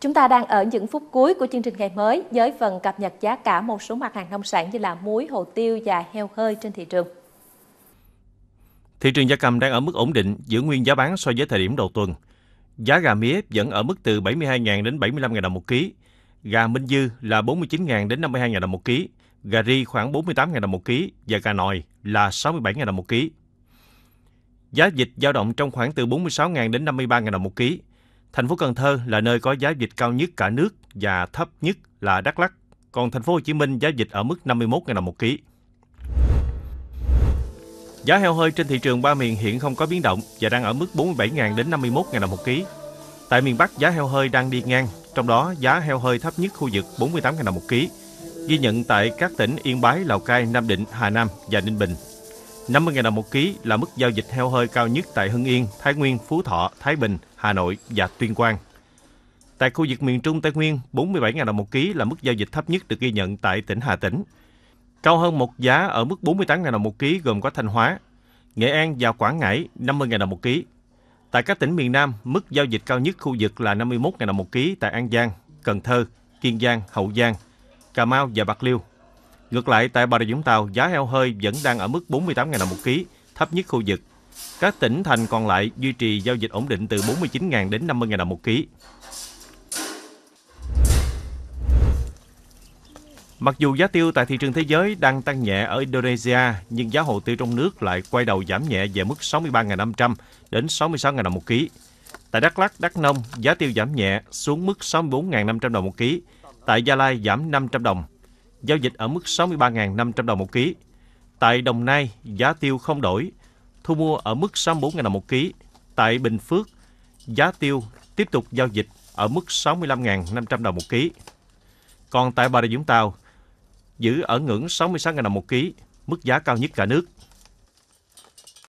Chúng ta đang ở những phút cuối của chương trình ngày mới với phần cập nhật giá cả một số mặt hàng nông sản như là muối, hồ tiêu và heo hơi trên thị trường. Thị trường gia cầm đang ở mức ổn định, giữ nguyên giá bán so với thời điểm đầu tuần. Giá gà mía vẫn ở mức từ 72.000 đến 75.000 đồng một ký. Gà Minh Dư là 49.000 đến 52.000 đồng một ký. Gà ri khoảng 48.000 đồng một ký và gà nòi là 67.000 đồng một ký. Giá dịch dao động trong khoảng từ 46.000 đến 53.000 đồng một ký. Thành phố Cần Thơ là nơi có giá dịch cao nhất cả nước và thấp nhất là Đắk Lắk, còn thành phố Hồ Chí Minh giá dịch ở mức 51 000 đồng một ký. Giá heo hơi trên thị trường ba miền hiện không có biến động và đang ở mức 47.000 đến 51.000 đồng một ký. Tại miền Bắc, giá heo hơi đang đi ngang, trong đó giá heo hơi thấp nhất khu vực 48.000 đồng một ký, ghi nhận tại các tỉnh Yên Bái, Lào Cai, Nam Định, Hà Nam và Ninh Bình. 50.000 đồng một ký là mức giao dịch heo hơi cao nhất tại Hưng Yên, Thái Nguyên, Phú Thọ, Thái Bình, Hà Nội và Tuyên Quang. Tại khu vực miền Trung Tây Nguyên, 47.000 đồng một ký là mức giao dịch thấp nhất được ghi nhận tại tỉnh Hà Tĩnh. Cao hơn một giá ở mức 48.000 đồng một ký gồm có Thanh Hóa, Nghệ An và Quảng Ngãi 50.000 đồng một ký. Tại các tỉnh miền Nam, mức giao dịch cao nhất khu vực là 51.000 đồng một ký tại An Giang, Cần Thơ, Kiên Giang, Hậu Giang, Cà Mau và Bạc Liêu Ngược lại, tại Bà Rịa Vũng Tàu, giá heo hơi vẫn đang ở mức 48.000 đồng một ký, thấp nhất khu vực. Các tỉnh thành còn lại duy trì giao dịch ổn định từ 49.000 đến 50.000 đồng một ký. Mặc dù giá tiêu tại thị trường thế giới đang tăng nhẹ ở Indonesia, nhưng giá hồ tiêu trong nước lại quay đầu giảm nhẹ về mức 63.500 đến 66.000 đồng một ký. Tại Đắk Lắk, Đắk Nông, giá tiêu giảm nhẹ xuống mức 64.500 đồng một ký. Tại Gia Lai giảm 500 đồng giao dịch ở mức 63.500 đồng một ký. Tại Đồng Nai, giá tiêu không đổi, thu mua ở mức 64.000 đồng một ký. Tại Bình Phước, giá tiêu tiếp tục giao dịch ở mức 65.500 đồng một ký. Còn tại Bà Rịa Vũng Tàu, giữ ở ngưỡng 66.000 đồng một ký, mức giá cao nhất cả nước.